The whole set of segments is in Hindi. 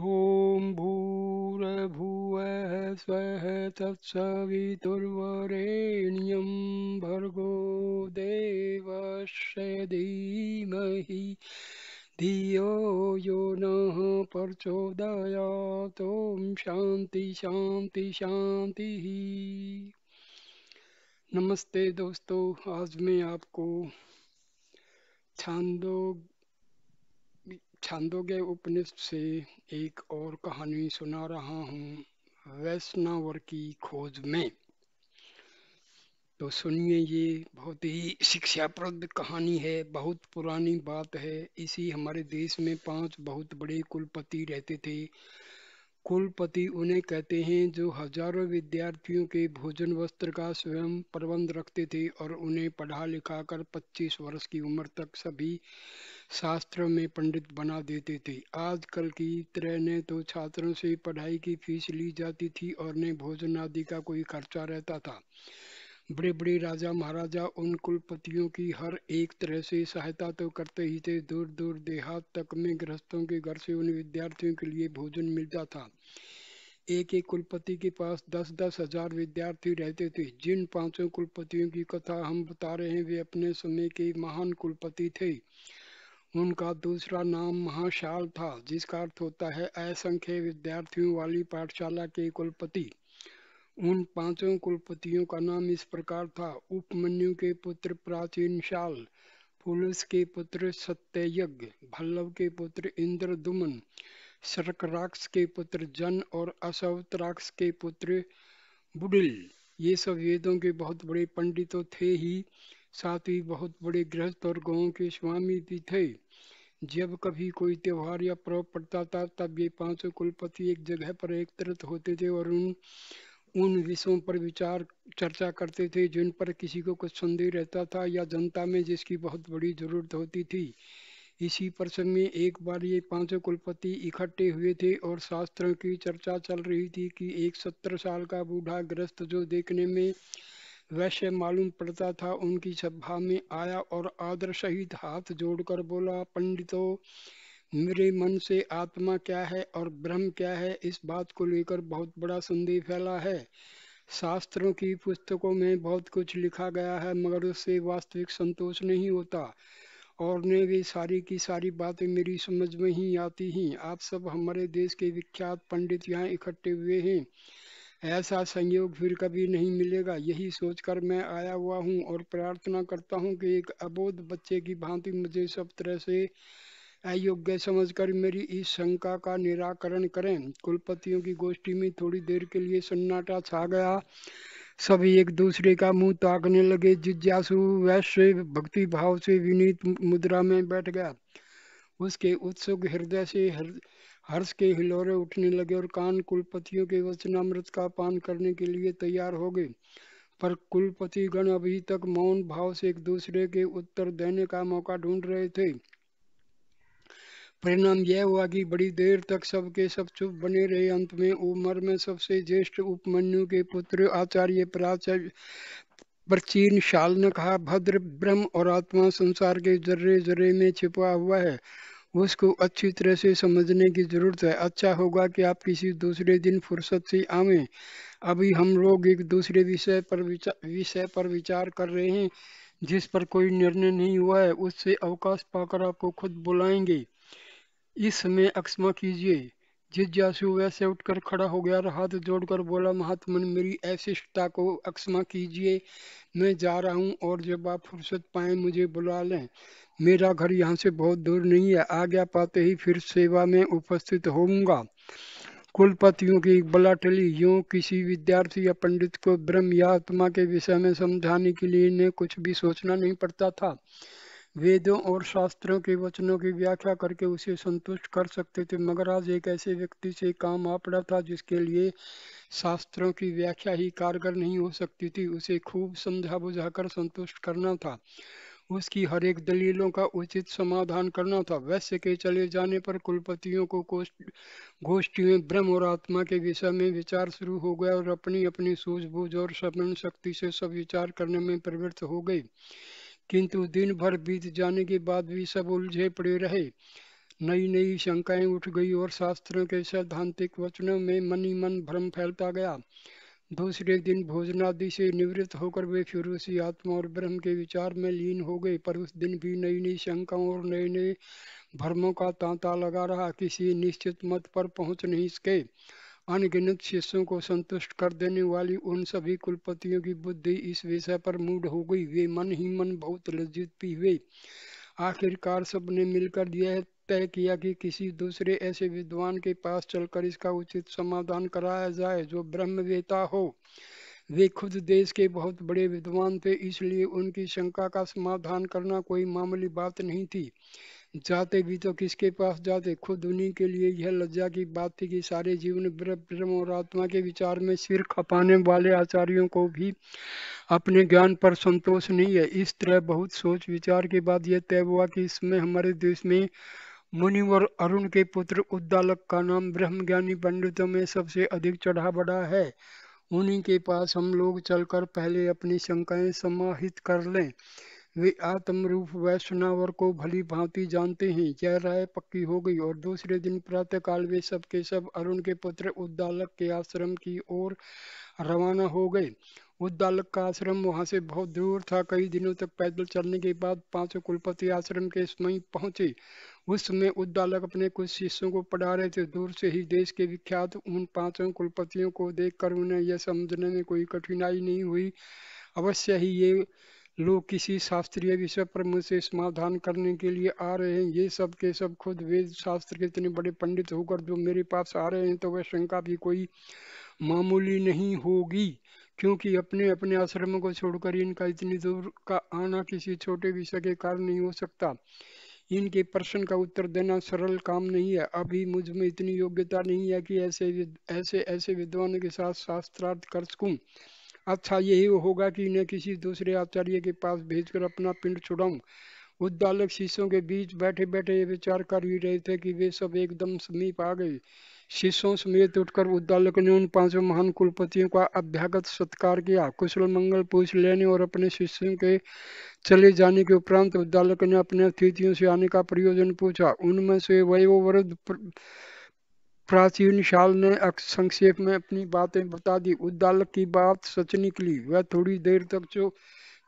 ॐ भूरभुव स्व तत्सवितुर्वरेण्यं भर्गो देवस्य धीमहि धियो यो नः प्रचोदयात् शांति शान्ति शान्ति शान्तिः नमस्ते दोस्तों आज मैं आपको छांदोग छंदों के उपनिषद से एक और कहानी सुना रहा हूँ वैष्णवर की खोज में तो सुनिए ये बहुत ही शिक्षाप्रद कहानी है बहुत पुरानी बात है इसी हमारे देश में पांच बहुत बड़े कुलपति रहते थे कुलपति उन्हें कहते हैं जो हजारों विद्यार्थियों के भोजन वस्त्र का स्वयं प्रबंध रखते थे और उन्हें पढ़ा लिखा कर पच्चीस वर्ष की उम्र तक सभी शास्त्र में पंडित बना देते थे आजकल की तरह ने तो छात्रों से पढ़ाई की फीस ली जाती थी और न भोजन आदि का कोई खर्चा रहता था बड़े बड़े राजा महाराजा उन कुलपतियों की हर एक तरह से सहायता तो करते ही थे दूर दूर देहात तक में गृहस्थों के घर से उन विद्यार्थियों के लिए भोजन मिलता था एक एक कुलपति के पास दस दस हजार विद्यार्थी रहते थे जिन पांचों कुलपतियों की कथा हम बता रहे हैं वे अपने समय के महान कुलपति थे उनका दूसरा नाम महाशाल था जिसका अर्थ होता है असंख्य विद्यार्थियों वाली पाठशाला के कुलपति उन पांचों कुलपतियों का नाम इस प्रकार था उपमन्यु के पुत्र प्राचीन शाल पुलिस के पुत्र सत्ययज्ञ भल्लव के पुत्र इंद्रदुमन सरकराक्ष के पुत्र जन और अशवतराक्ष के पुत्र बुडिल ये सब वेदों के बहुत बड़े पंडित तो थे ही साथ ही बहुत बड़े गृहस्थ और गाँव के स्वामी भी थे जब कभी कोई त्योहार या पर्व पड़ता था तब ये पांचों कुलपति एक जगह पर एकत्रित होते थे और उन उन विषयों पर विचार चर्चा करते थे जिन पर किसी को कुछ संदेह रहता था या जनता में जिसकी बहुत बड़ी जरूरत होती थी इसी प्रसंग में एक बार ये पांचों कुलपति इकट्ठे हुए थे और शास्त्रों की चर्चा चल रही थी कि एक सत्तर साल का बूढ़ा ग्रस्त जो देखने में वैश्य मालूम पड़ता था उनकी सभा में आया और आदर सहित हाथ जोड़कर बोला पंडितों मेरे मन से आत्मा क्या है और ब्रह्म क्या है इस बात को लेकर बहुत बड़ा संदेह फैला है शास्त्रों की पुस्तकों में बहुत कुछ लिखा गया है मगर उससे वास्तविक संतोष नहीं होता और ने भी सारी की सारी बातें मेरी समझ में ही आती हैं आप सब हमारे देश के विख्यात पंडित यहाँ इकट्ठे हुए हैं ऐसा संयोग फिर कभी नहीं मिलेगा यही सोचकर मैं आया हुआ हूँ और प्रार्थना करता हूँ कि एक अबोध बच्चे की भांति मुझे सब तरह से अयोग्य समझकर मेरी इस शंका का निराकरण करें कुलपतियों की गोष्ठी में थोड़ी देर के लिए सन्नाटा छा गया सभी एक दूसरे का मुंह ताकने लगे जिज्ञासु वैश्य भक्ति भाव से विनीत मुद्रा में बैठ गया उसके उत्सुक हृदय से हर, हर्ष के हिलोरे उठने लगे और कान कुलपतियों के वचनामृत का पान करने के लिए तैयार हो गए पर कुलपति गण अभी तक मौन भाव से एक दूसरे के उत्तर देने का मौका ढूंढ रहे थे परिणाम यह हुआ कि बड़ी देर तक सबके सब चुप बने रहे अंत में उमर में सबसे ज्येष्ठ उपमन्यु के पुत्र आचार्य प्राचार्य प्रचीन शाल ने कहा भद्र ब्रह्म और आत्मा संसार के जर्रे जर्रे में छिपा हुआ है उसको अच्छी तरह से समझने की जरूरत है अच्छा होगा कि आप किसी दूसरे दिन फुर्सत से आवे अभी हम लोग एक दूसरे विषय पर विषय पर विचार कर रहे हैं जिस पर कोई निर्णय नहीं हुआ है उससे अवकाश पाकर आपको खुद बुलाएंगे इस समय अक्षमा कीजिए जिज्ञासु वैसे उठकर खड़ा हो गया और हाथ तो जोड़कर बोला महात्मन मेरी ऐशिष्टता को अक्षमा कीजिए मैं जा रहा हूँ और जब आप फुर्सत पाए मुझे बुला लें मेरा घर यहाँ से बहुत दूर नहीं है आज्ञा पाते ही फिर सेवा में उपस्थित होऊंगा कुलपतियों की बला टली यूँ किसी विद्यार्थी या पंडित को ब्रह्म या आत्मा के विषय में समझाने के लिए इन्हें कुछ भी सोचना नहीं पड़ता था वेदों और शास्त्रों के वचनों की व्याख्या करके उसे संतुष्ट कर सकते थे मगर आज एक ऐसे व्यक्ति से काम आ पड़ा था जिसके लिए शास्त्रों की व्याख्या ही कारगर नहीं हो सकती थी उसे खूब समझा बुझा कर संतुष्ट करना था उसकी हर एक दलीलों का उचित समाधान करना था वैश्य के चले जाने पर कुलपतियों को गोष्ठी में ब्रह्म और आत्मा के विषय में विचार शुरू हो गया और अपनी अपनी सूझबूझ और श्रवण शक्ति से सब विचार करने में प्रवृत्त हो गई किंतु दिन भर बीत जाने के बाद भी सब उलझे पड़े रहे नई नई शंकाएं उठ गई और शास्त्रों के सैद्धांतिक वचनों में मन ही मन भ्रम फैलता गया दूसरे दिन भोजनादि से निवृत्त होकर वे फिर उसी आत्मा और ब्रह्म के विचार में लीन हो गए पर उस दिन भी नई नई शंकाओं और नए नए भ्रमों का तांता लगा रहा किसी निश्चित मत पर पहुंच नहीं सके अनगिनत शिष्यों को संतुष्ट कर देने वाली उन सभी कुलपतियों की बुद्धि इस विषय पर मूड हो गई वे मन ही मन बहुत लज्जित भी हुए आखिरकार सबने मिलकर यह तय किया कि किसी दूसरे ऐसे विद्वान के पास चलकर इसका उचित समाधान कराया जाए जो ब्रह्मवेता हो वे खुद देश के बहुत बड़े विद्वान थे इसलिए उनकी शंका का समाधान करना कोई मामूली बात नहीं थी जाते भी तो किसके पास जाते खुद उन्हीं के लिए यह लज्जा की बात थी कि सारे जीवन ब्रह्म और आत्मा के विचार में सिर खपाने वाले आचार्यों को भी अपने ज्ञान पर संतोष नहीं है इस तरह बहुत सोच विचार के बाद यह तय हुआ कि इसमें हमारे देश में मुनि और अरुण के पुत्र उद्दालक का नाम ब्रह्म ज्ञानी पंडितों में सबसे अधिक चढ़ा बढ़ा है उन्हीं के पास हम लोग चलकर पहले अपनी शंकाएं समाहित कर लें वे आत्म आत्मरूप वैष्णवर को भली भांति जानते हैं यह राय पक्की हो गई और दूसरे दिन प्रातः काल वे सब के सब अरुण के पुत्र उद्दालक के आश्रम की ओर रवाना हो गए उद्दालक का आश्रम वहां से बहुत दूर था कई दिनों तक पैदल चलने के बाद पांचों कुलपति आश्रम के समय पहुंचे उस समय उद्दालक अपने कुछ शिष्यों को पढ़ा रहे थे दूर से ही देश के विख्यात उन पांचों कुलपतियों को देखकर उन्हें यह समझने में कोई कठिनाई नहीं हुई अवश्य ही ये लोग किसी शास्त्रीय विषय पर मुझसे समाधान करने के लिए आ रहे हैं ये सब के सब खुद वेद शास्त्र के इतने बड़े पंडित होकर जो मेरे पास आ रहे हैं तो वह शंका भी कोई मामूली नहीं होगी क्योंकि अपने अपने आश्रमों को छोड़कर इनका इतनी दूर का आना किसी छोटे विषय के कारण नहीं हो सकता इनके प्रश्न का उत्तर देना सरल काम नहीं है अभी मुझ में इतनी योग्यता नहीं है कि ऐसे ऐसे ऐसे विद्वानों के साथ शास्त्रार्थ कर सकूं अच्छा यही होगा कि इन्हें किसी दूसरे आचार्य के पास भेजकर अपना पिंड छुड़ाऊं उद्दालक शिष्यों के बीच बैठे बैठे ये विचार कर ही रहे थे कि वे सब एकदम समीप आ गए शिष्यों समेत उठकर उद्दालक ने उन पांचों महान कुलपतियों का अभ्यागत सत्कार किया कुशल मंगल पूछ लेने और अपने शिष्यों के चले जाने के उपरांत उद्दालक ने अपने अतिथियों से आने का प्रयोजन पूछा उनमें से वयोवृद्ध प्राचीन शाल ने संक्षेप में अपनी बातें बता दी उद्दालक की बात सच निकली वह थोड़ी देर तक जो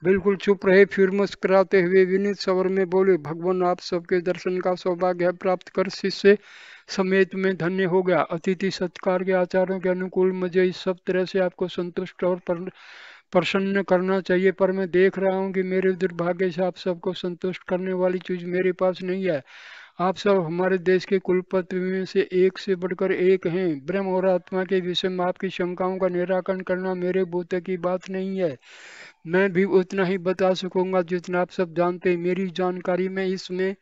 बिल्कुल चुप रहे फिर मुस्कराते हुए विनीत सवर में बोले भगवान आप सबके दर्शन का सौभाग्य प्राप्त कर शिष्य समेत में धन्य हो गया अतिथि सत्कार के आचारों के अनुकूल मुझे इस सब तरह से आपको संतुष्ट और प्रसन्न करना चाहिए पर मैं देख रहा हूँ कि मेरे दुर्भाग्य से आप सबको संतुष्ट करने वाली चीज मेरे पास नहीं है आप सब हमारे देश के कुलपति में से एक से बढ़कर एक हैं ब्रह्म और आत्मा के विषय में आपकी शंकाओं का निराकरण करना मेरे बूते की बात नहीं है मैं भी उतना ही बता सकूंगा जितना आप सब जानते हैं मेरी जानकारी में इसमें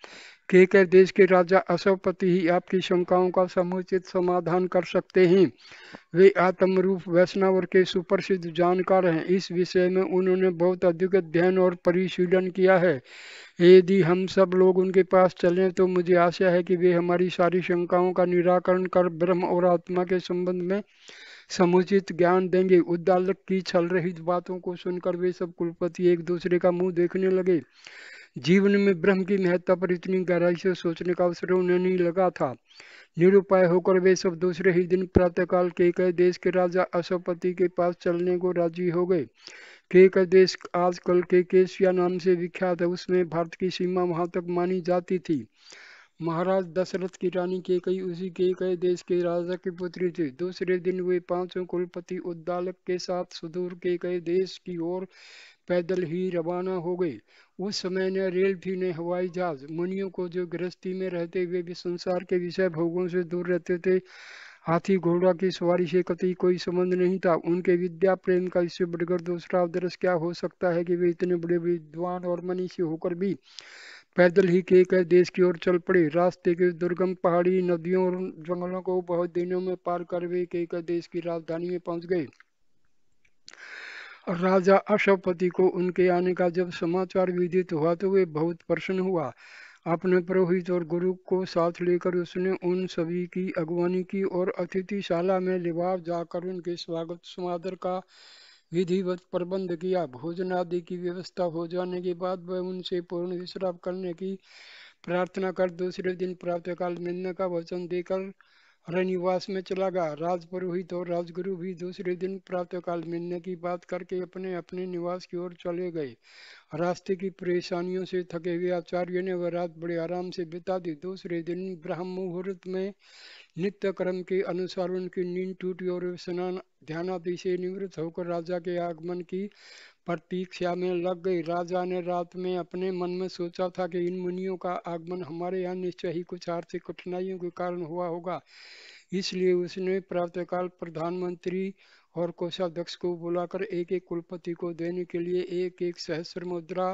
कहकर देश के राजा अशोपति ही आपकी शंकाओं का समुचित समाधान कर सकते हैं वे आत्मरूप वैष्णवर के सुप्रसिद्ध जानकार हैं इस विषय में उन्होंने बहुत अधिक अध्ययन और परिशीलन किया है यदि हम सब लोग उनके पास चलें तो मुझे आशा है कि वे हमारी सारी शंकाओं का निराकरण कर ब्रह्म और आत्मा के संबंध में समुचित ज्ञान देंगे उद्दालक की छल रहित बातों को सुनकर वे सब कुलपति एक दूसरे का मुंह देखने लगे जीवन में ब्रह्म की महत्ता पर इतनी गहराई से सोचने का अवसर उन्हें नहीं लगा था निरुपाय होकर वे सब दूसरे ही दिन प्रातःकाल के कई देश के राजा अशोपति के पास चलने को राजी हो गए केक देश आजकल के केशिया नाम से विख्यात है उसमें भारत की सीमा वहां तक मानी जाती थी महाराज दशरथ की रानी के कई उसी के कई देश के राजा की पुत्री थी दूसरे दिन वे पांचों कुलपति उद्दालक के साथ सुदूर के कई देश की ओर पैदल ही रवाना हो गए उस समय न रेल थी न हवाई जहाज मुनियों को जो गृहस्थी में रहते हुए भी संसार के विषय भोगों से दूर रहते थे हाथी घोड़ा की सवारी से कतई कोई संबंध नहीं था उनके विद्या प्रेम का इससे बढ़कर दूसरा आदर्श क्या हो सकता है कि वे इतने बड़े विद्वान और मनीषी होकर भी पैदल ही के कह देश की ओर चल पड़े रास्ते के दुर्गम पहाड़ी नदियों और जंगलों को बहुत दिनों में पार कर वे कह देश की राजधानी में पहुंच गए राजा अशोपति को उनके आने का जब समाचार विदित हुआ तो वे बहुत प्रसन्न हुआ अपने पुरोहित और गुरु को साथ लेकर उसने उन सभी की अगवानी की और अतिथिशाला में लिबाव जाकर उनके स्वागत समादर का विधिवत प्रबंध किया भोजन आदि की व्यवस्था हो जाने के बाद वह उनसे पूर्ण विश्राम करने की प्रार्थना कर दूसरे दिन प्रातःकाल मिलने का वचन देकर रनिवास में चला गया राजपुरोहित और राजगुरु भी दूसरे दिन काल मिलने की बात करके अपने अपने निवास की ओर चले गए रास्ते की परेशानियों से थके हुए आचार्य ने वह रात बड़े आराम से बिता दी दूसरे दिन ब्रह्म मुहूर्त में नित्य क्रम के अनुसार उनकी नींद टूटी और स्नान ध्यानादि से निवृत्त होकर राजा के आगमन की प्रतीक्षा में लग गई राजा ने रात में अपने मन में सोचा था कि इन मुनियों का आगमन हमारे यहाँ निश्चय ही कुछ आर्थिक कठिनाइयों के कारण हुआ होगा इसलिए उसने प्रातःकाल प्रधानमंत्री और कोषाध्यक्ष को बुलाकर एक एक कुलपति को देने के लिए एक एक सहस्र मुद्रा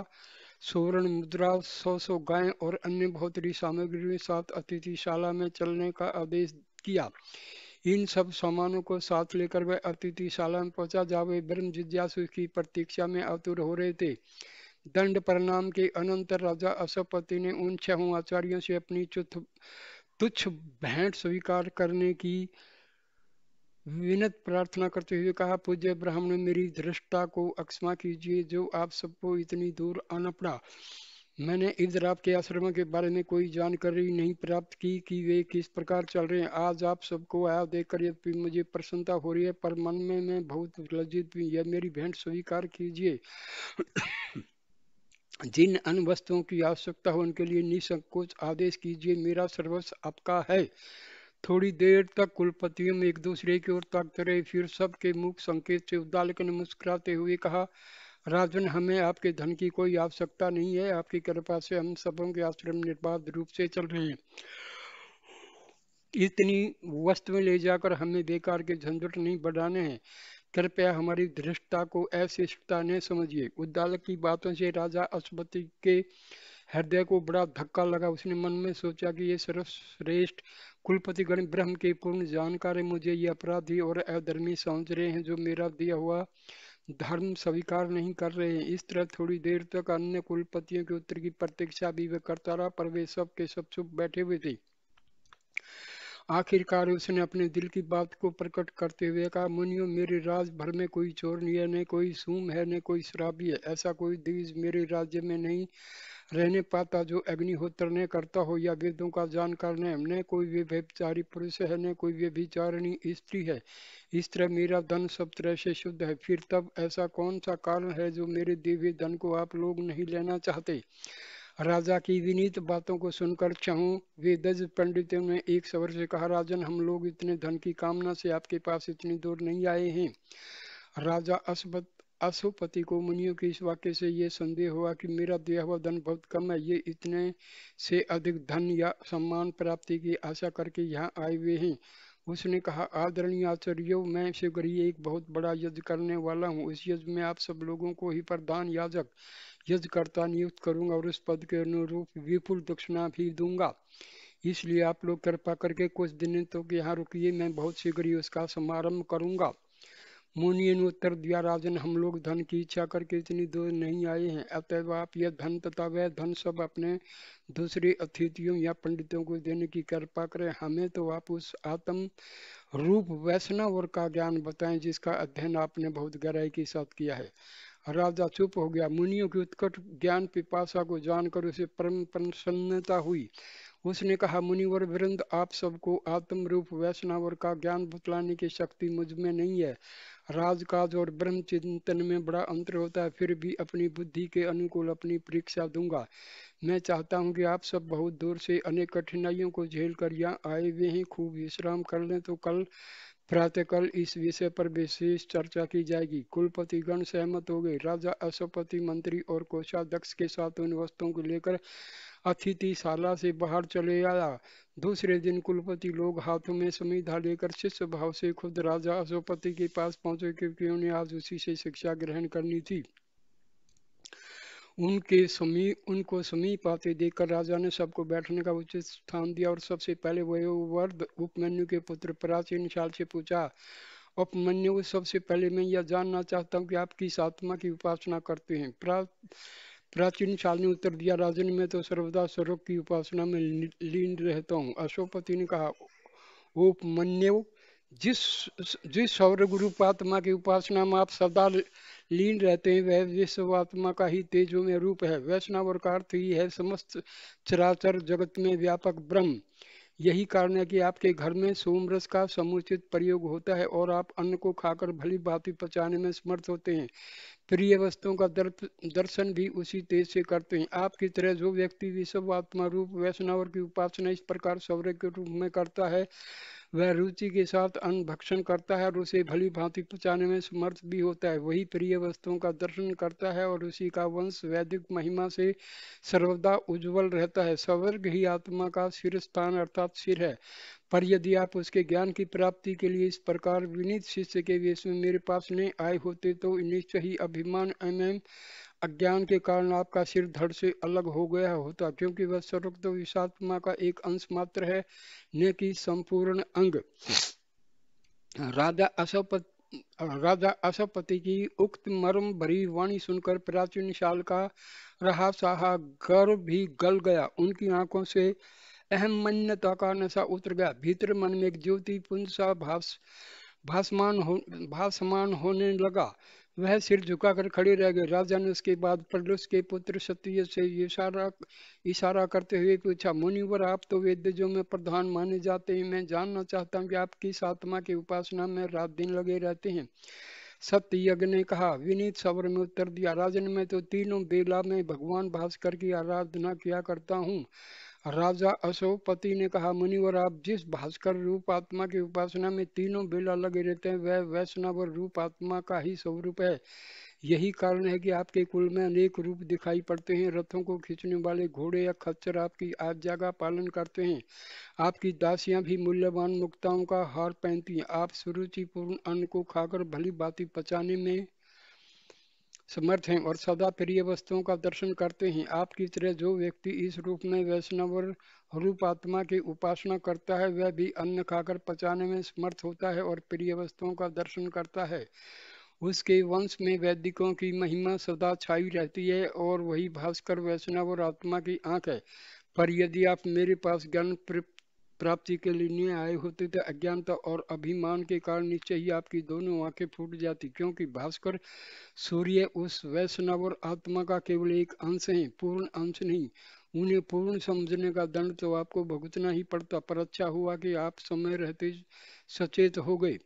सुवर्ण मुद्रा सौ सौ गाय और अन्य बहुत सामग्री के साथ अतिथिशाला में चलने का आदेश किया इन सब सामानों को साथ लेकर वह अतिथिशाला में पहुंचा जहाँ वे ब्रह्म जिज्ञासु की प्रतीक्षा में आतुर हो रहे थे दंड परिणाम के अनंतर राजा अशोपति ने उन छह आचार्यों से अपनी तुच्छ भेंट स्वीकार करने की विनत प्रार्थना करते हुए कहा पूज्य ब्राह्मण मेरी दृष्टा को अक्षमा कीजिए जो आप सबको इतनी दूर आना पड़ा मैंने इधर के आश्रमों के बारे में कोई जानकारी नहीं प्राप्त की कि वे किस प्रकार चल रहे हैं आज आप सबको आया देखकर यद्यपि मुझे प्रसन्नता हो रही है पर मन में मैं बहुत लज्जित भी यह मेरी भेंट स्वीकार कीजिए जिन अन्य वस्तुओं की आवश्यकता हो उनके लिए निसंकोच आदेश कीजिए मेरा सर्वस्व आपका है थोड़ी देर तक कुलपतियों में एक दूसरे की ओर ताकते रहे फिर सबके मुख संकेत से उद्दालक ने मुस्कुराते हुए कहा राजन हमें आपके धन की कोई आवश्यकता नहीं है आपकी कृपा से हम सबों के आश्रम निर्बाध रूप से चल रहे हैं इतनी वस्तुएं ले जाकर हमें बेकार के झंझट नहीं बढ़ाने हैं कृपया हमारी दृष्टता को अशिष्टता ने समझिए उद्दालक की बातों से राजा अशुपति के हृदय को बड़ा धक्का लगा उसने मन में सोचा कि ये सर्वश्रेष्ठ कुलपतिगण ब्रह्म के पूर्ण जानकार मुझे ये अपराधी और अधर्मी समझ रहे हैं जो मेरा दिया हुआ धर्म स्वीकार नहीं कर रहे इस तरह थोड़ी देर तक अन्य कुलपतियों के उत्तर की प्रतीक्षा भी वे करता रहा पर वे सब के सब चुप बैठे हुए थे आखिरकार उसने अपने दिल की बात को प्रकट करते हुए कहा मुनियो मेरे राज्य भर में कोई चोर नहीं है न कोई सूम है न कोई शराबी है ऐसा कोई द्वीज मेरे राज्य में नहीं रहने पाता जो अग्निहोत्र ने करता हो या वेदों का जानकार न न कोई वे व्यभिचारी पुरुष है न कोई वे विचारणी स्त्री है इस तरह मेरा धन सब तरह से शुद्ध है फिर तब ऐसा कौन सा कारण है जो मेरे दिव्य धन को आप लोग नहीं लेना चाहते राजा की विनीत बातों को सुनकर वे वेदज पंडितों ने एक सवर से कहा राजन हम लोग इतने धन की कामना से आपके पास इतनी दूर नहीं आए हैं राजा अशुपत अशुपति को मुनियों के इस वाक्य से ये संदेह हुआ कि मेरा दिया हुआ धन बहुत कम है ये इतने से अधिक धन या सम्मान प्राप्ति की आशा करके यहाँ आए हुए हैं उसने कहा आदरणीय आचार्य मैं शीघ्र ही एक बहुत बड़ा यज्ञ करने वाला हूँ इस यज्ञ में आप सब लोगों को ही प्रधान याजक यज्ञकर्ता नियुक्त करूंगा और उस पद के अनुरूप विपुल दक्षिणा भी दूंगा इसलिए आप लोग कृपा करके कुछ दिन तक तो यहाँ रुकिए मैं बहुत शीघ्र ही उसका समारंभ करूंगा मुनियन उत्तर दिया राजन हम लोग धन की इच्छा करके इतनी दूर नहीं आए हैं अतएव आप यह धन तथा वह धन सब अपने दूसरे अतिथियों या पंडितों को देने की कृपा करें हमें तो आप उस आत्म रूप वैष्णव और का ज्ञान बताएं जिसका अध्ययन आपने बहुत गहराई के साथ किया है राजा चुप हो गया मुनियों की उत्कट ज्ञान पिपाशा को जानकर उसे परम प्रसन्नता हुई उसने कहा मुनिवर वृंद आप सबको आत्म रूप वैष्णवर का ज्ञान बतलाने की शक्ति मुझ में नहीं है राजकाज और ब्रह्म चिंतन में बड़ा अंतर होता है फिर भी अपनी बुद्धि के अनुकूल अपनी परीक्षा दूंगा मैं चाहता हूं कि आप सब बहुत दूर से अनेक कठिनाइयों को झेल कर यहाँ आए हुए हैं खूब विश्राम कर लें तो कल प्रातःकाल इस विषय पर विशेष चर्चा की जाएगी कुलपतिगण सहमत हो गए राजा अशोपति मंत्री और कोषाध्यक्ष के साथ उन वस्तुओं को लेकर अतिथिशाला से बाहर चले आया दूसरे दिन कुलपति लोग हाथों में समीधा लेकर शिष्य भाव से खुद राजा अशोपति के पास पहुंचे क्योंकि उन्हें आज उसी से शिक्षा ग्रहण करनी थी उनके समी उनको समीप आते देखकर राजा ने सबको बैठने का उचित स्थान दिया और सबसे पहले वयोवर्ध उपमन्यु के पुत्र प्राचीन शाल से पूछा उपमन्यु सबसे पहले मैं यह जानना चाहता हूँ कि आप किस आत्मा की उपासना करते हैं प्रा प्राचीन शाल ने उत्तर दिया राजन में तो सर्वदा स्वरूप की उपासना में लीन रहता हूँ अशोकपति ने कहा उपमन्यु जिस जिस सौर आत्मा की उपासना में आप सदा लीन रहते हैं वह विश्व आत्मा का ही तेजो में रूप है वैष्णव और का ही है समस्त चराचर जगत में व्यापक ब्रह्म यही कारण है कि आपके घर में सोमरस का समुचित प्रयोग होता है और आप अन्न को खाकर भली भांति पचाने में समर्थ होते हैं प्रिय वस्तुओं का दर्प, दर्शन भी उसी तेज से करते हैं आपकी तरह जो व्यक्ति विश्व आत्मा रूप वैष्णव की उपासना इस प्रकार सौर्य के रूप में करता है वह रुचि के साथ अन्न भक्षण करता है और उसे भली भांति पचाने में समर्थ भी होता है वही प्रिय वस्तुओं का दर्शन करता है और उसी का वंश वैदिक महिमा से सर्वदा उज्जवल रहता है स्वर्ग ही आत्मा का सिर स्थान अर्थात सिर है पर यदि आप उसके ज्ञान की प्राप्ति के लिए इस प्रकार विनीत शिष्य के वेश में मेरे पास नहीं आए होते तो निश्चय ही अभिमान एवं अज्ञान के कारण आपका सिर धड़ से अलग हो गया होता क्योंकि वह सर्वोक्त विषात्मा का एक अंश मात्र है न कि संपूर्ण अंग राजा असपत राजा अशपति की उक्त मर्म भरी वाणी सुनकर प्राचीन शाल का रहा साहा गर्व भी गल गया उनकी आंखों से अहम मन्यता का नशा उतर गया भीतर मन में एक ज्योति पुंज सा भास भासमान हो भासमान होने लगा वह सिर झुकाकर खड़े रह गए राजा ने उसके बाद प्रलुष के पुत्र क्षत्रिय से इशारा इशारा करते हुए पूछा मुनिवर आप तो वेद जो में प्रधान माने जाते हैं मैं जानना चाहता हूँ कि आप किस आत्मा की उपासना में रात दिन लगे रहते हैं सत्य यज्ञ ने कहा विनीत सवर में उत्तर दिया राजन मैं तो तीनों बेला में भगवान भास्कर की आराधना किया करता हूँ राजा अशोपति ने कहा मुनिवर आप जिस भास्कर रूप आत्मा की उपासना में तीनों बेला लगे रहते हैं वह वैष्णव रूप आत्मा का ही स्वरूप है यही कारण है कि आपके कुल में अनेक रूप दिखाई पड़ते हैं रथों को खींचने वाले घोड़े या खच्चर आपकी आज्ञा का पालन करते हैं आपकी दासियां भी मूल्यवान मुक्ताओं का हार पहनती हैं आप सुरुचिपूर्ण अन्न को खाकर भली बाती पचाने में समर्थ हैं और सदा प्रिय वस्तुओं का दर्शन करते हैं आपकी तरह जो व्यक्ति इस रूप में वैष्णव रूप आत्मा की उपासना करता है वह भी अन्न खाकर पचाने में समर्थ होता है और प्रिय वस्तुओं का दर्शन करता है उसके वंश में वैदिकों की महिमा सदा छाई रहती है और वही भास्कर वैष्णव और आत्मा की आंख है पर यदि आप मेरे पास ज्ञान प्राप्ति के लिए आए होते थे अज्ञानता और अभिमान के कारण निश्चय ही आपकी दोनों आंखें फूट जाती क्योंकि भास्कर सूर्य उस वैष्णव और आत्मा का केवल एक अंश है पूर्ण अंश नहीं उन्हें पूर्ण समझने का दंड तो आपको भुगतना ही पड़ता पर अच्छा हुआ कि आप समय रहते सचेत हो गए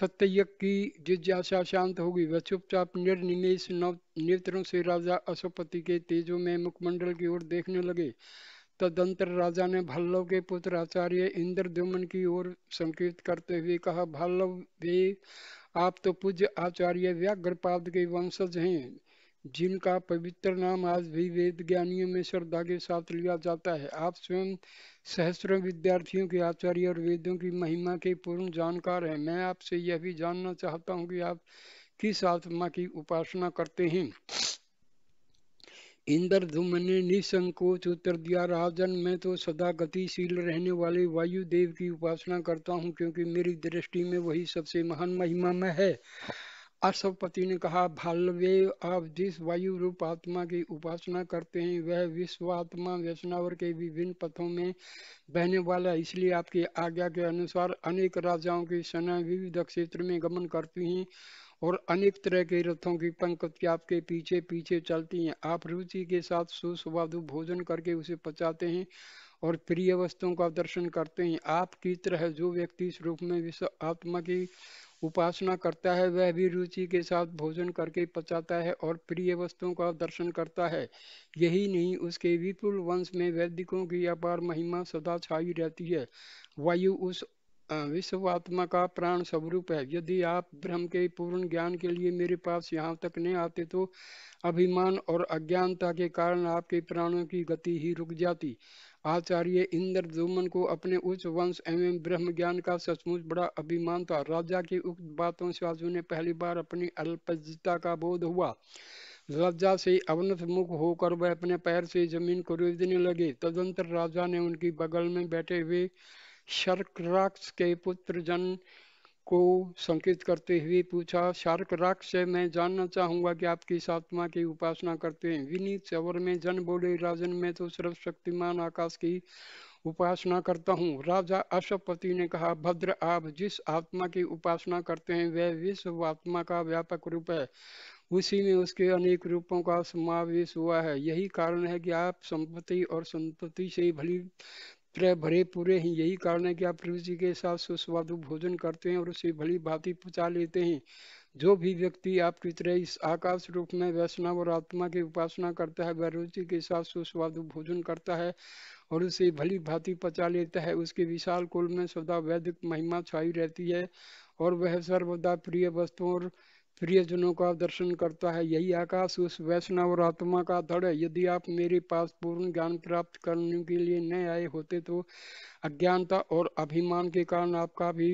सत्य की जिज्ञासा शांत होगी वह चुपचाप निर्निमेश नेत्रों से राजा अशोपति के तेजो में मुखमंडल की ओर देखने लगे तदंतर राजा ने भल्लव के पुत्र आचार्य दुमन की ओर संकेत करते हुए कहा भल्लव वे आप तो पूज्य आचार्य व्याघ्रपाद के वंशज हैं जिनका पवित्र नाम आज भी वेद ज्ञानियों में श्रद्धा के साथ लिया जाता है आप स्वयं सहस्रों विद्यार्थियों के आचार्य और वेदों की महिमा के पूर्ण जानकार हैं मैं आपसे यह भी जानना चाहता हूँ कि आप किस आत्मा की उपासना करते हैं इंद्र इंद्रधुम ने निसंकोच उत्तर दिया राजन मैं तो सदा गतिशील रहने वाले वायुदेव की उपासना करता हूँ क्योंकि मेरी दृष्टि में वही सबसे महान महिमा में है अश्वपति ने कहा भालवे आप जिस वायु रूप आत्मा की उपासना करते हैं वह विश्वात्मा वैष्णवर के विभिन्न पथों में बहने वाला इसलिए आपकी आज्ञा के अनुसार अनेक राजाओं की सेना विविध क्षेत्र में गमन करती हैं और अनेक तरह के रथों की पंक्ति आपके पीछे पीछे चलती हैं आप रुचि के साथ सुस्वादु भोजन करके उसे पचाते हैं और प्रिय वस्तुओं का दर्शन करते हैं आपकी तरह जो व्यक्ति इस रूप में विश्व आत्मा की उपासना करता है वह भी रुचि के साथ भोजन करके पचाता है और प्रिय वस्तुओं का दर्शन करता है यही नहीं उसके विपुल वंश में वैदिकों की अपार महिमा सदा छाई रहती है वायु उस विश्व आत्मा का प्राण स्वरूप है यदि आप ब्रह्म के पूर्ण ज्ञान के लिए मेरे पास यहाँ तक नहीं आते तो अभिमान और अज्ञानता के कारण आपके प्राणों की गति ही रुक जाती आचार्य इंद्र दुमन को अपने उच्च वंश एवं ब्रह्म ज्ञान का सचमुच बड़ा अभिमान था राजा की उक्त बातों से आज उन्हें पहली बार अपनी अल्पजता का बोध हुआ लज्जा से अवनत मुख होकर वह अपने पैर से जमीन को रोजने लगे तदंतर राजा ने उनकी बगल में बैठे हुए शर्क राक्ष के पुत्र जन को संकेत करते हुए पूछा शार्क राक्ष से मैं जानना चाहूंगा कि आप किस आत्मा की उपासना करते हैं विनीत चवर में जन बोले राजन मैं तो सर्वशक्तिमान आकाश की उपासना करता हूँ राजा अशपति ने कहा भद्र आप जिस आत्मा की उपासना करते हैं वह विश्व आत्मा का व्यापक रूप है उसी में उसके अनेक रूपों का समावेश हुआ है यही कारण है कि आप संपत्ति और संपत्ति से भली त्रय भरे पूरे हैं यही कारण है कि आप प्रभु जी के साथ सुस्वादु भोजन करते हैं और उसे भली भांति पचा लेते हैं जो भी व्यक्ति आपकी तरह इस आकाश रूप में वैष्णव और आत्मा की उपासना करता है वह रुचि के साथ सुस्वादु भोजन करता है और उसे भली भांति पचा लेता है उसके विशाल कुल में सदा वैदिक महिमा छाई रहती है और वह सर्वदा प्रिय वस्तुओं और प्रियजनों का दर्शन करता है यही आकाश उस वैष्णव और आत्मा का धड़ है यदि आप मेरे पास पूर्ण ज्ञान प्राप्त करने के लिए न आए होते तो अज्ञानता और अभिमान के कारण आपका भी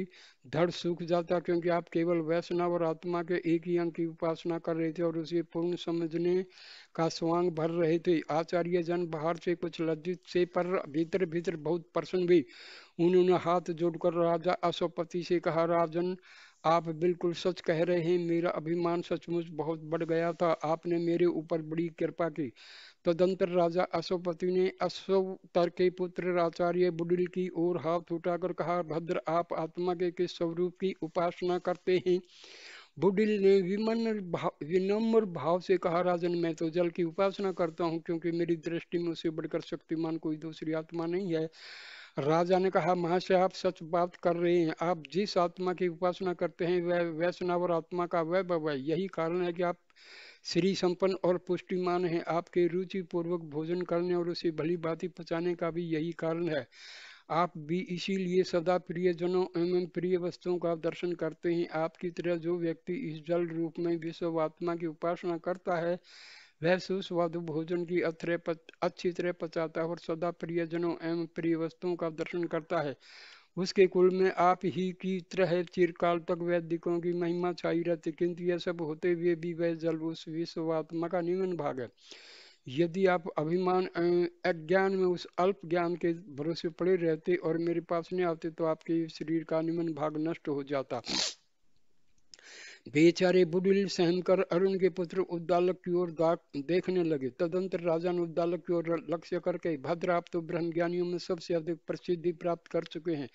धड़ सूख जाता क्योंकि आप केवल वैष्णव और आत्मा के एक ही अंग की उपासना कर रहे थे और उसे पूर्ण समझने का स्वांग भर रहे थे आचार्य जन बाहर से कुछ लज्जित से पर भीतर भीतर बहुत प्रसन्न भी उन्होंने हाथ जोड़कर राजा अशोपति से कहा राजन आप बिल्कुल सच कह रहे हैं मेरा अभिमान सचमुच बहुत बढ़ गया था आपने मेरे ऊपर बड़ी कृपा की तदंतर राजा अशोपति ने अशोतर के पुत्र आचार्य बुडिल की ओर हाथ उठाकर कहा भद्र आप आत्मा के किस स्वरूप की उपासना करते हैं बुडिल ने विमन भाव विनम्र भाव से कहा राजन मैं तो जल की उपासना करता हूँ क्योंकि मेरी दृष्टि में उसे बढ़कर शक्तिमान कोई दूसरी आत्मा नहीं है राजा ने कहा महाशय आप सच बात कर रहे हैं आप जिस आत्मा की उपासना करते हैं वह वैष्णव आत्मा का वैभव है यही कारण है कि आप श्री संपन्न और पुष्टिमान है आपके रुचि पूर्वक भोजन करने और उसे भली भांति पचाने का भी यही कारण है आप भी इसीलिए सदा प्रियजनों एवं प्रिय वस्तुओं का दर्शन करते हैं आपकी तरह जो व्यक्ति इस जल रूप में विश्व आत्मा की उपासना करता है वह सुस्वादु भोजन की अथरे अच्छी तरह पचाता और सदा प्रियजनों एवं प्रिय वस्तुओं का दर्शन करता है उसके कुल में आप ही की तरह चिरकाल तक वैदिकों की महिमा छाई रहती किंतु यह सब होते हुए भी वह जल उस विश्वात्मा का निम्न भाग है यदि आप अभिमान अज्ञान में उस अल्प ज्ञान के भरोसे पड़े रहते और मेरे पास नहीं आते तो आपके शरीर का निम्न भाग नष्ट हो जाता बेचारे बुडिल सहनकर अरुण के पुत्र उद्दालक की ओर देखने लगे तदंतर राजा ने उद्दालक की ओर लक्ष्य करके भद्र आप तो ब्रह्म ज्ञानियों में सबसे अधिक प्रसिद्धि प्राप्त कर चुके हैं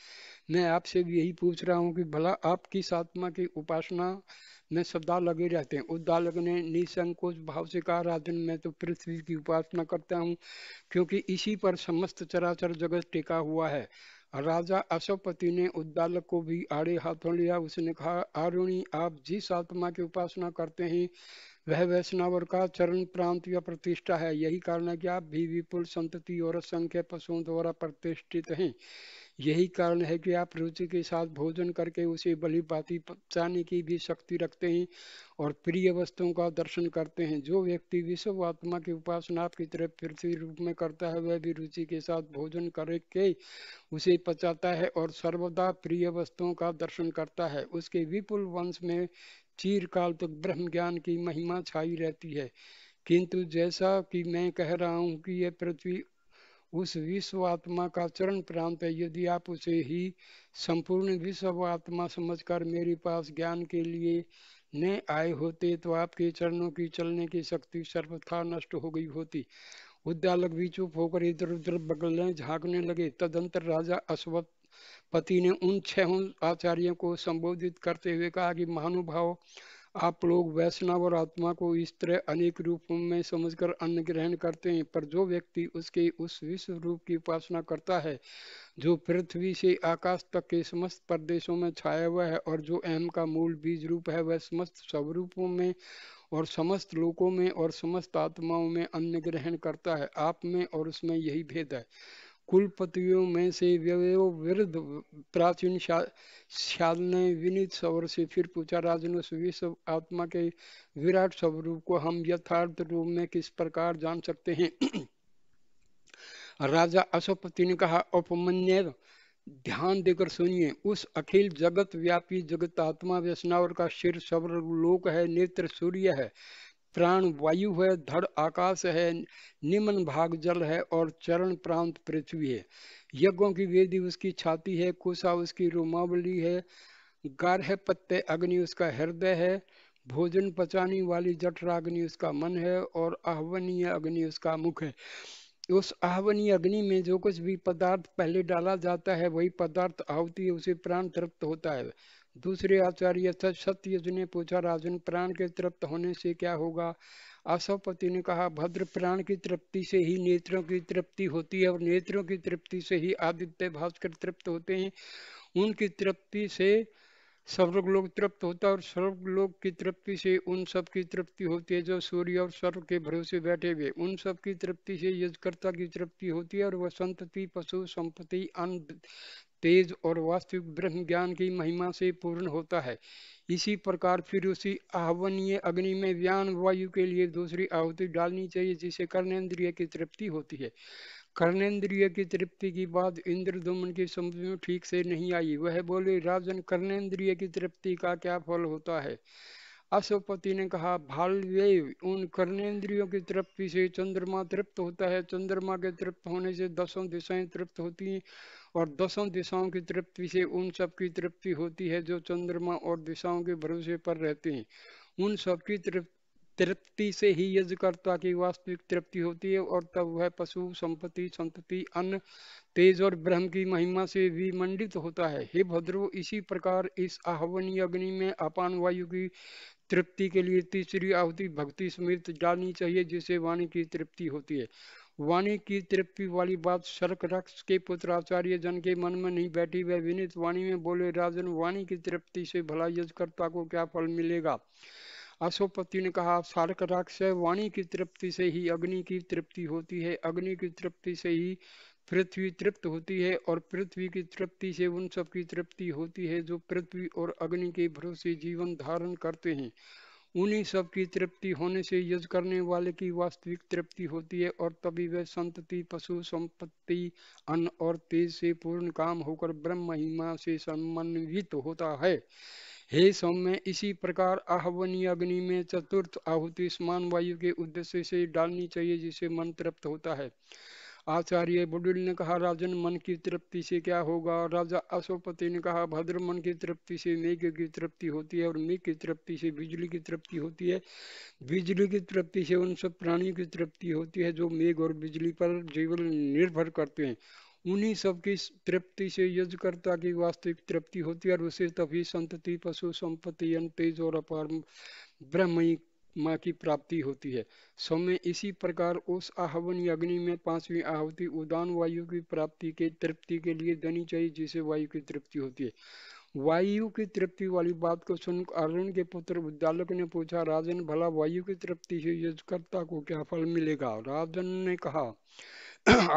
मैं आपसे भी यही पूछ रहा हूँ कि भला आप किस आत्मा की उपासना में सदा लगे रहते हैं उद्दालक ने निसंकोच भाव से कहा राजन मैं तो पृथ्वी की उपासना करता हूँ क्योंकि इसी पर समस्त चराचर जगत टिका हुआ है राजा अशोपति ने उद्दालक को भी आड़े हाथों लिया उसने कहा आरुणी आप जिस आत्मा की उपासना करते हैं वह वैष्णवर का चरण प्रांत या प्रतिष्ठा है यही कारण है कि आप भी विपुल संतति और असंख्य पशुओं द्वारा प्रतिष्ठित हैं यही कारण है कि आप रुचि के साथ भोजन करके उसे भली भांति पचाने की भी शक्ति रखते हैं और प्रिय वस्तुओं का दर्शन करते हैं जो व्यक्ति विश्व आत्मा की उपासना आपकी तरफ पृथ्वी रूप में करता है वह भी रुचि के साथ भोजन करके उसे पचाता है और सर्वदा प्रिय वस्तुओं का दर्शन करता है उसके विपुल वंश में चीरकाल तक तो ब्रह्म ज्ञान की महिमा छाई रहती है किंतु जैसा कि मैं कह रहा हूँ कि यह पृथ्वी उस विश्व आत्मा का चरण प्रांत है यदि आप उसे ही संपूर्ण विश्व आत्मा समझकर मेरे पास ज्ञान के लिए न आए होते तो आपके चरणों की चलने की शक्ति सर्वथा नष्ट हो गई होती उद्यालक भी चुप होकर इधर उधर बगलने झांकने लगे तदंतर राजा अश्वत्थ पति ने उन छह आचार्यों को संबोधित करते हुए कहा कि महानुभाव आप लोग वैष्णव और आत्मा को इस तरह अनेक रूपों में समझकर अन्न ग्रहण करते हैं पर जो व्यक्ति उसके उस विश्व रूप की उपासना करता है जो पृथ्वी से आकाश तक के समस्त प्रदेशों में छाया हुआ है और जो अहम का मूल बीज रूप है वह समस्त स्वरूपों में और समस्त लोकों में और समस्त आत्माओं में अन्न ग्रहण करता है आप में और उसमें यही भेद है कुलपतियों में से विरुद्ध प्राचीन शा, ने विनीत सवर से फिर पूछा राजन विश्व आत्मा के विराट स्वरूप को हम यथार्थ रूप में किस प्रकार जान सकते हैं राजा अशोपति ने कहा उपमन्य ध्यान देकर सुनिए उस अखिल जगत व्यापी जगत आत्मा व्यसनावर का शीर्ष सवर लोक है नेत्र सूर्य है प्राण वायु है धड़ आकाश है निम्न भाग जल है और चरण प्रांत पृथ्वी है यज्ञों की वेदी उसकी छाती है कुशा उसकी रोमावली है गारह पत्ते अग्नि उसका हृदय है भोजन पचाने वाली जठराग्नि उसका मन है और आह्वनीय अग्नि उसका मुख है उस आह्वनीय अग्नि में जो कुछ भी पदार्थ पहले डाला जाता है वही पदार्थ आहुति उसे प्राण तृप्त होता है दूसरे आचार्य सत्य ने पूछा राजन प्राण के तृप्त होने से क्या होगा आशापति ने कहा भद्र प्राण की तृप्ति से ही नेत्रों की तृप्ति होती है और नेत्रों की तृप्ति से ही आदित्य भास्कर तृप्त होते हैं उनकी तृप्ति से स्वर्ग लोग तृप्त होता है और स्वर्ग लोग की तृप्ति से उन सब की तृप्ति होती है जो सूर्य और स्वर्ग के भरोसे बैठे हुए उन सब की तृप्ति से यजकर्ता की तृप्ति होती है और वह संतति पशु संपत्ति अन्न तेज और वास्तविक ब्रह्म ज्ञान की महिमा से पूर्ण होता है इसी प्रकार फिर उसी आह्वनीय अग्नि में ज्ञान वायु के लिए दूसरी आहुति डालनी चाहिए जिसे कर्णेन्द्रिय की तृप्ति होती है कर्णेन्द्रिय की तृप्ति की बात इंद्र दुमन की समझ में ठीक से नहीं आई वह बोले राजन कर्णेन्द्रिय की तृप्ति का क्या फल होता है अशोपति ने कहा भालदेव उन कर्णेन्द्रियों की तृप्ति से चंद्रमा तृप्त होता है चंद्रमा के तृप्त होने से दसों दिशाएं तृप्त होती हैं और दसों दिशाओं की तृप्ति से उन सब की तृप्ति होती है जो चंद्रमा और दिशाओं के भरोसे पर रहते हैं उन सब की तृप्ति से ही यज्ञकर्ता की वास्तविक तृप्ति होती है और तब वह पशु संपत्ति संतति अन्न तेज और ब्रह्म की महिमा से भी मंडित होता है हे भद्रो इसी प्रकार इस आह्वन अग्नि में अपान वायु की तृप्ति के लिए तीसरी आहुति भक्ति समेत जानी चाहिए जिसे वाणी की तृप्ति होती है वाणी की तृप्ति वाली बात शर्क रक्ष के पुत्र आचार्य जन के मन में नहीं बैठी वह विनित वाणी में बोले राजन वाणी की तृप्ति से भला यजकर्ता को क्या फल मिलेगा अशोपति ने कहा सारक राक्ष वाणी की तृप्ति से ही अग्नि की तृप्ति होती है अग्नि की तृप्ति से ही पृथ्वी तृप्त होती है और पृथ्वी की तृप्ति से उन सब की तृप्ति होती है जो पृथ्वी और अग्नि के भरोसे जीवन धारण करते हैं उन्हीं सब की तृप्ति होने से यज करने वाले की वास्तविक तृप्ति होती है और तभी वह संतति पशु संपत्ति अन्न और तेज से पूर्ण काम होकर ब्रह्म महिमा से समन्वित होता है हे सौम्य इसी प्रकार आहवनी अग्नि में चतुर्थ आहुति समान वायु के उद्देश्य से डालनी चाहिए जिसे मन तृप्त होता है आचार्य बुडिल ने कहा राजन मन की तृप्ति से क्या होगा राजा अशोपति ने कहा भद्र मन की तृप्ति से मेघ की तृप्ति होती है और मेघ की तृप्ति से बिजली की तृप्ति होती है बिजली की तृप्ति से उन सब प्राणियों की तृप्ति होती है जो मेघ और बिजली पर जीवन निर्भर करते हैं उन्हीं सब की तृप्ति से यजकर्ता की वास्तविक तृप्ति होती है और उसे तभी संतति पशु संपत्ति तेज और अपार ब्रह्म माँ की प्राप्ति होती है सौम्य इसी प्रकार उस आहवन अग्नि में पांचवी आहुति उदान वायु की प्राप्ति के तृप्ति के लिए देनी चाहिए जिसे वायु की तृप्ति होती है वायु की तृप्ति वाली बात को सुन अर्जुन के पुत्र उद्दालक ने पूछा राजन भला वायु की तृप्ति से यजकर्ता को क्या फल मिलेगा राजन ने कहा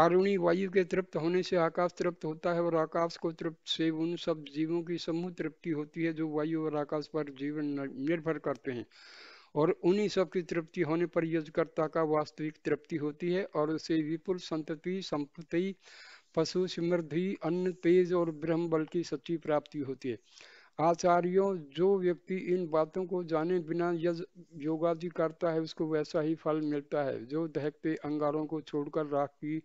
आरुणी वायु के तृप्त होने से आकाश तृप्त होता है और आकाश को तृप्त से उन सब जीवों की समूह तृप्ति होती है जो वायु और आकाश पर जीवन निर्भर करते हैं और उन्हीं सब की तृप्ति होने पर यजकर्ता का वास्तविक तृप्ति होती है और उसे विपुल संतति संपत्ति पशु समृद्धि अन्न तेज और ब्रह्म बल की सच्ची प्राप्ति होती है आचार्यों जो व्यक्ति इन बातों को जाने बिना यज योगादि करता है उसको वैसा ही फल मिलता है जो दहकते अंगारों को छोड़कर राख की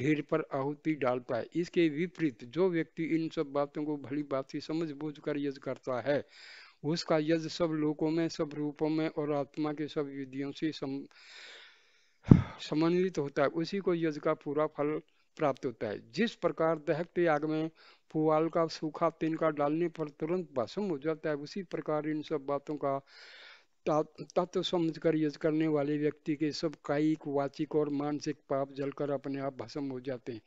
ढेर पर आहुति डालता है इसके विपरीत जो व्यक्ति इन सब बातों को भली बात ही समझ बूझ कर यज करता है उसका यज सब लोकों में सब रूपों में और आत्मा के सब विधियों से समन्वित होता है उसी को यज का पूरा फल प्राप्त होता है जिस प्रकार दहकते आग में पुआल का सूखा तिनका डालने पर तुरंत भस्म हो जाता है उसी प्रकार इन सब बातों का तत्व कर यज करने वाले व्यक्ति के सब कायिक वाचिक और मानसिक पाप जलकर अपने आप भस्म हो जाते हैं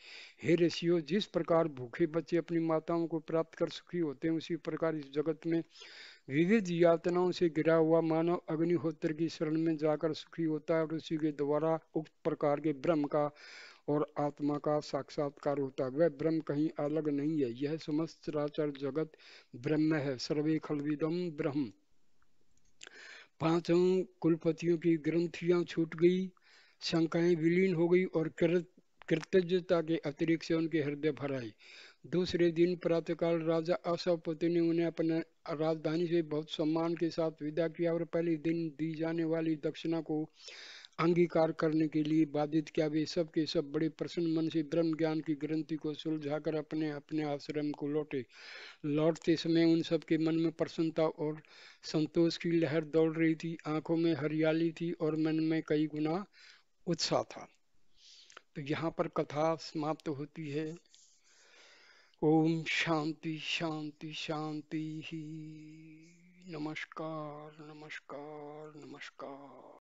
हे ऋषियों जिस प्रकार भूखे बच्चे अपनी माताओं को प्राप्त कर सुखी होते हैं उसी प्रकार इस जगत में विविध यातनाओं से गिरा हुआ मानव अग्निहोत्र की शरण में जाकर सुखी होता है और उसी के द्वारा उक्त प्रकार के ब्रह्म का और आत्मा का साक्षात्कार होता है वह ब्रह्म कहीं अलग नहीं है यह समस्त चराचर जगत ब्रह्म है सर्वे खलविदम ब्रह्म पांचों कुलपतियों की ग्रंथियां छूट गई शंकाएं विलीन हो गई और कृतज्ञता के अतिरिक्त से उनके हृदय भर आए दूसरे दिन प्रातःकाल राजा अशोपति ने उन्हें अपने राजधानी से बहुत सम्मान के साथ विदा किया और पहले दिन दी जाने वाली दक्षिणा को अंगीकार करने के लिए बाधित किया वे सब के सब बड़े प्रसन्न मन से ब्रह्म ज्ञान की ग्रंथि को सुलझाकर अपने अपने आश्रम को लौटे लौटते समय उन सब के मन में प्रसन्नता और संतोष की लहर दौड़ रही थी आंखों में हरियाली थी और मन में कई गुना उत्साह था तो यहाँ पर कथा समाप्त होती है ओम शांति शांति शांति ही नमस्कार नमस्कार नमस्कार